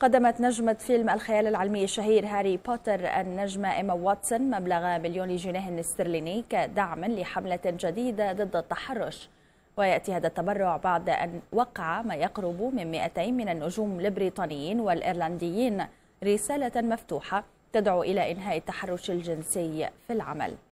قدمت نجمة فيلم الخيال العلمي الشهير هاري بوتر النجمة إيما واتسون مبلغ مليون جنيه استرليني كدعم لحملة جديدة ضد التحرش ويأتي هذا التبرع بعد أن وقع ما يقرب من 200 من النجوم البريطانيين والإيرلنديين رسالة مفتوحة تدعو إلى إنهاء التحرش الجنسي في العمل